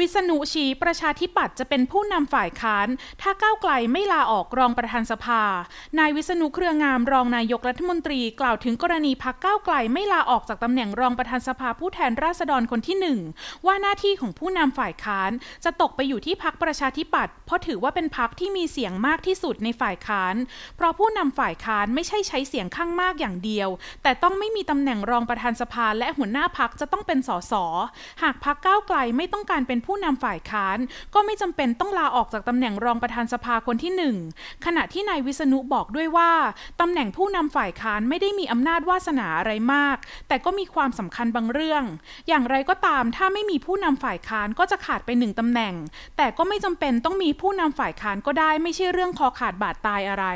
วิษณุชี้ประชาธิปัตย์จะเป็นผู้นำฝ่ายค้านถ้าก้าวไกลไม่ลาออกรองประธานสภา นายวิษณุเครืองามรองนายกรัฐมนตรีกล่าวถึงกรณีพักก้าวไกลไม่ลาออกจากตำแหน่งรองประธานสภาผู้แทนราษฎรคนที่หนึ่งว่าหน้าที่ของผู้นำฝ่ายค้าน จะตกไปอยู่ที่พักประชาธิปัตย์เพราะถือว่าเป็นพักที่มีเสียงมากที่สุดในฝ่ายค้านเพราะผู้นำฝ่ายค้านไม่ใช่ใช้เสียงข้างมากอย่างเดียว แต่ต้องไม่มีตำแหน่งรองประธานสภาและหัวหน้าพักจะต้องเป็นสส หากพักก้าวไกลไม่ต้องการเป็นผู้นำฝ่ายค้านก็ไม่จำเป็นต้องลาออกจากตำแหน่งรองประธานสภาคนที่หนึ่งขณะที่นายวิษณุบอกด้วยว่า ตำแหน่งผู้นำฝ่ายค้านไม่ได้มีอำนาจวาสนาอะไรมาก แต่ก็มีความสำคัญบางเรื่อง อย่างไรก็ตามถ้าไม่มีผู้นำฝ่ายค้านก็จะขาดไปหนึ่งตำแหน่ง แต่ก็ไม่จำเป็นต้องมีผู้นำฝ่ายค้านก็ได้ไม่ใช่เรื่องคอขาดบาดตายอะไร